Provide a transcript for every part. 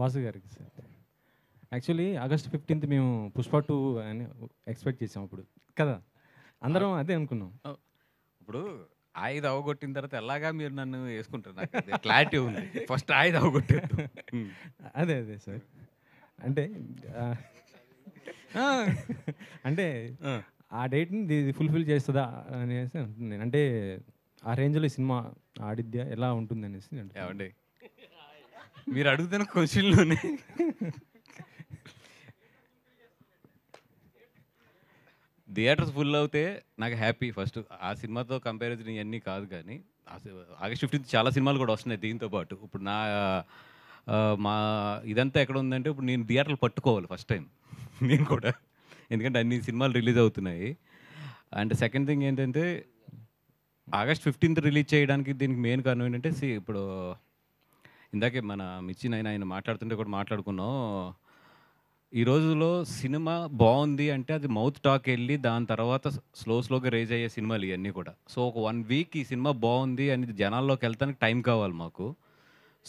వాసు గారికి sir actually August fifteenth మేము Pushpa two అని ఎక్స్పెక్ట్ చేసాం అప్పుడు కదా అందరం అదే అనుకున్నాం ఇప్పుడు ఆయుధ అవగొట్టిన తర్వాత ఎలాగా మీరు నన్ను వేసుకుంటారు క్లారిటీ ఉంది ఫస్ట్ ఆయుధ అవగొట్టేది అదే అదే సార్ అంటే అంటే ఆ డేట్ని ఇది ఫుల్ఫిల్ చేస్తుందా అనేసి నేను అంటే ఆ రేంజ్లో సినిమా ఆడిద్దా ఎలా ఉంటుంది అనేసి అంటే మీరు అడుగుతున్న క్వశ్చన్లోనే థియేటర్స్ ఫుల్ అవుతే నాకు హ్యాపీ ఫస్ట్ ఆ సినిమాతో కంపారిజన్ ఇవన్నీ కాదు కానీ ఆగస్ట్ ఫిఫ్టీన్త్ చాలా సినిమాలు కూడా వస్తున్నాయి దీంతో పాటు ఇప్పుడు నా మా ఇదంతా ఎక్కడ ఉందంటే ఇప్పుడు నేను థియేటర్లు పట్టుకోవాలి ఫస్ట్ టైం నేను కూడా ఎందుకంటే అన్ని సినిమాలు రిలీజ్ అవుతున్నాయి అండ్ సెకండ్ థింగ్ ఏంటంటే ఆగస్ట్ ఫిఫ్టీన్త్ రిలీజ్ చేయడానికి దీనికి మెయిన్ కారణం ఏంటంటే ఇప్పుడు ఇందాకే మన మిచ్చి నాయన ఆయన మాట్లాడుతుంటే కూడా మాట్లాడుకున్నాం ఈ రోజులో సినిమా బాగుంది అంటే అది మౌత్ టాక్ వెళ్ళి దాని తర్వాత స్లో స్లోగా రేజ్ అయ్యే సినిమాలు ఇవన్నీ కూడా సో ఒక వన్ వీక్ ఈ సినిమా బాగుంది అని జనాల్లోకి వెళ్తానికి టైం కావాలి మాకు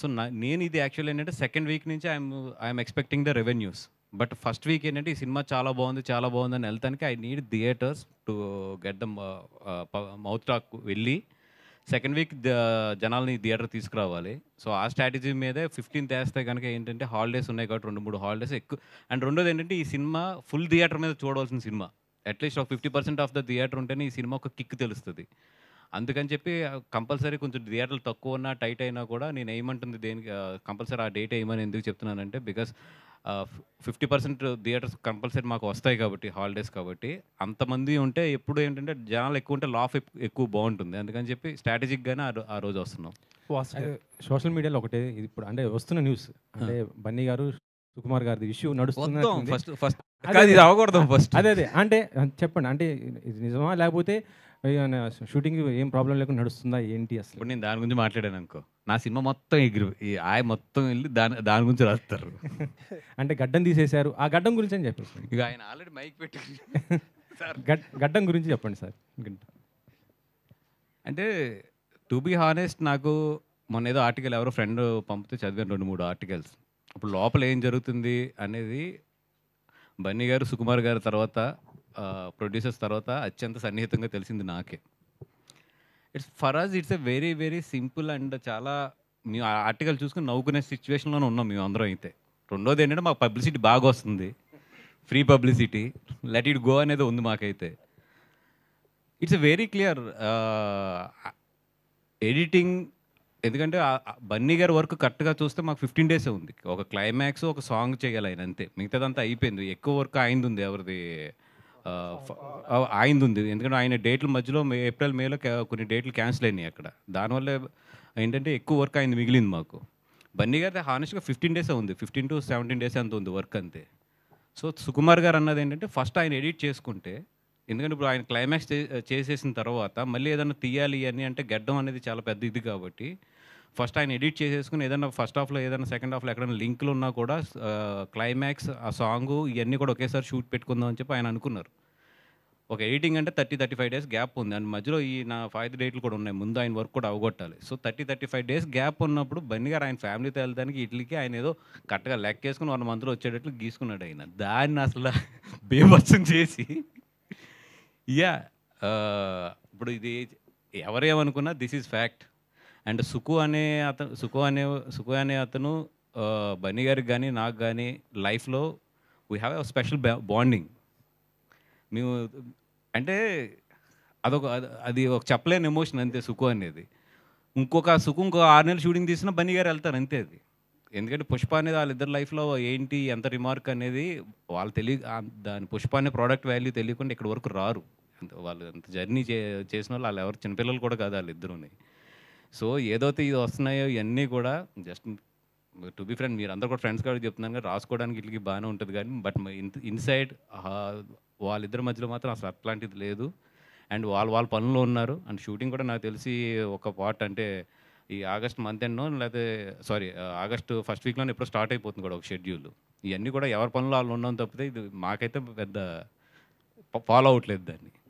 సో నా నేను ఇది యాక్చువల్ ఏంటంటే సెకండ్ వీక్ నుంచి I'm I'm expecting the revenues but first week ఏంటంటే ఈ సినిమా చాలా బాగుంది చాలా బాగుంది అని వెళ్తానికి I need theatres to get the mouth talk వెళ్ళి సెకండ్ వీక్ జనాల్ని థియేటర్ తీసుకురావాలి సో ఆ స్ట్రాటజీ మీదే ఫిఫ్టీన్త్ వేస్తే కనుక ఏంటంటే హాలిడేస్ ఉన్నాయి కాబట్టి రెండు మూడు హాలిడేస్ ఎక్కువ అండ్ రెండోది ఏంటంటే ఈ సినిమా ఫుల్ థియేటర్ మీద చూడవలసిన సినిమా అట్లీస్ట్ ఒక fifty percent of the theatre ఉంటేనే ఈ సినిమా ఒక కిక్ తెలుస్తుంది అందుకని చెప్పి కంపల్సరీ కొంచెం థియేటర్లు తక్కువ ఉన్నా టైట్ అయినా కూడా నేను ఏమంటుంది దేనికి కంపల్సరీ ఆ డేట్ ఏమని ఎందుకు చెప్తున్నానంటే because fifty percent theatres compulsory మాకు వస్తాయి కాబట్టి హాలిడేస్ కాబట్టి అంతమంది ఉంటే ఎప్పుడు ఏంటంటే జనాలు ఎక్కువ ఉంటే లాఫ్ ఎక్కువ బాగుంటుంది అందుకని చెప్పి స్ట్రాటజిక్గానే ఆ రోజు వస్తున్నాం సోషల్ మీడియాలో ఒకటే ఇది ఇప్పుడు అంటే వస్తున్న న్యూస్ అంటే బన్నీ గారు సుకుమార్ గారిది ఇష్యూ నడుస్తుంది ఫస్ట్ ఫస్ట్ ఫస్ట్ అదే అదే అంటే చెప్పండి అంటే ఇది నిజమా లేకపోతే షూటింగ్ ఏం ప్రాబ్లం లేకుండా నడుస్తుందా ఏంటి అసలు నేను దాని గురించి మాట్లాడాను అనుకో నా సినిమా మొత్తం ఎగిరి ఆయన మొత్తం వెళ్ళి దాని దాని గురించి రాస్తారు అంటే గడ్డం తీసేశారు ఆ గడ్డం గురించి అని చెప్పేసి ఇక ఆయన ఆల్రెడీ మైక్ పెట్టి గడ్డం గురించి చెప్పండి సార్ అంటే టు బీ హానెస్ట్ నాకు మొన్న ఏదో ఆర్టికల్ ఎవరో ఫ్రెండ్ పంపితే చదివాను రెండు మూడు ఆర్టికల్స్ ఇప్పుడు లోపల ఏం జరుగుతుంది అనేది బన్నీ గారు సుకుమార్ గారి తర్వాత ప్రొడ్యూసర్స్ తర్వాత అత్యంత సన్నిహితంగా తెలిసింది నాకే it's for it's a very very simple and చాలా మేము ఆర్టికల్ చూసుకుని నవ్వుకునే సిచ్యువేషన్లోనే ఉన్నాం మేము అందరం అయితే రెండోది ఏంటంటే మాకు పబ్లిసిటీ బాగా వస్తుంది free publicity let it go అనేది ఉంది మాకైతే ఇట్స్ వెరీ క్లియర్ ఎడిటింగ్ ఎందుకంటే బన్నీ గారి వర్క్ కరెక్ట్గా చూస్తే మాకు ఫిఫ్టీన్ డేసే ఉంది ఒక క్లైమాక్స్ ఒక సాంగ్ చేయాలి ఆయన అంతే మిగతాదంతా అయిపోయింది ఎక్కువ వర్క్ అయింది ఉంది ఎవరిది అయింది oh, ఉంది ఎందుకంటే ఆయన డేట్ల మధ్యలో ఏప్రిల్ మేలో కొన్ని డేట్లు క్యాన్సిల్ అయినాయి అక్కడ దానివల్ల ఏంటంటే ఎక్కువ వర్క్ అయింది మిగిలింది మాకు బన్నీ గారి హానెస్ట్గా ఫిఫ్టీన్ డేసే ఉంది ఫిఫ్టీన్ టు సెవెంటీన్ డేస్ అంత ఉంది వర్క్ అంతే సో సుకుమార్ గారు అన్నది ఏంటంటే ఫస్ట్ ఆయన ఎడిట్ చేసుకుంటే ఎందుకంటే ఇప్పుడు ఆయన క్లైమాక్స్ చేసేసిన తర్వాత మళ్ళీ ఏదైనా తీయాలి అని అంటే గడ్డం అనేది చాలా పెద్ద ఇది కాబట్టి ఫస్ట్ ఆయన ఎడిట్ చేసేసుకుని ఏదైనా ఫస్ట్ హాఫ్లో ఏదైనా సెకండ్ హాఫ్లో ఎక్కడైనా లింక్లు ఉన్నా కూడా క్లైమాక్స్ ఆ సాంగ్ ఇవన్నీ కూడా ఒకేసారి షూట్ పెట్టుకుందాం అని చెప్పి ఆయన అనుకున్నారు ఒక ఎడిటింగ్ అంటే thirty thirty five days gap ఉంది అండ్ మధ్యలో ఈ నా ఫైవ్ డేట్లు కూడా ఉన్నాయి ముందు ఆయన వర్క్ కూడా అవగొట్టాలి so thirty thirty five days gap ఉన్నప్పుడు బన్నీ గారు ఆయన ఫ్యామిలీతో వెళ్ళడానికి ఇట్లకి ఆయన ఏదో కరెక్ట్గా లెక్కేసుకుని వన్ మంత్లో వచ్చేటట్లు గీసుకున్నాడు ఆయన దాన్ని అసలు బీభత్సం చేసి యా ఇప్పుడు ఇది ఎవరేమనుకున్నా this is fact and Suku అనే అతను సుకు అనే సుకు అనే అతను బన్నీ గారికి కానీ నాకు కానీ లైఫ్లో we have a special bonding మేము అంటే అదొక అది ఒక చెప్పలేని ఎమోషన్ అంతే సుకు అనేది ఇంకొక సుకు ఇంకో ఆరు నెలలు షూటింగ్ తీసిన బన్నీ గారు వెళ్తారు అంతే అది ఎందుకంటే పుష్ప అనేది వాళ్ళిద్దరు లైఫ్లో ఏంటి ఎంత రిమార్క్ అనేది వాళ్ళు తెలియ దాని పుష్ప అనే ప్రోడక్ట్ వాల్యూ తెలియకుండా ఇక్కడ వరకు రారు వాళ్ళు అంత జర్నీ చే చేసిన వాళ్ళు వాళ్ళు ఎవరు చిన్నపిల్లలు కూడా కాదు వాళ్ళిద్దరూని సో ఏదైతే ఇది వస్తున్నాయో ఇవన్నీ కూడా జస్ట్ టు బి ఫ్రెండ్ మీరు అందరు కూడా ఫ్రెండ్స్ కాబట్టి చెప్తున్నాను కానీ రాసుకోవడానికి వీటికి బాగానే ఉంటుంది కానీ బట్ ఇన్సైడ్ వాళ్ళిద్దరి మధ్యలో మాత్రం అసలు అట్లాంటిది లేదు అండ్ వాళ్ళు వాళ్ళ పనుల్లో ఉన్నారు అండ్ షూటింగ్ కూడా నాకు తెలిసి ఒక పార్ట్ అంటే ఈ ఆగస్ట్ మంత్ ఎన్నో లేకపోతే సారీ ఆగస్ట్ ఫస్ట్ వీక్లోనే ఎప్పుడో స్టార్ట్ అయిపోతుంది కూడా ఒక షెడ్యూల్ ఇవన్నీ కూడా ఎవరి పనులు వాళ్ళు ఉండడం తప్పితే ఇది మాకైతే పెద్ద ఫాలో అవట్లేదు దాన్ని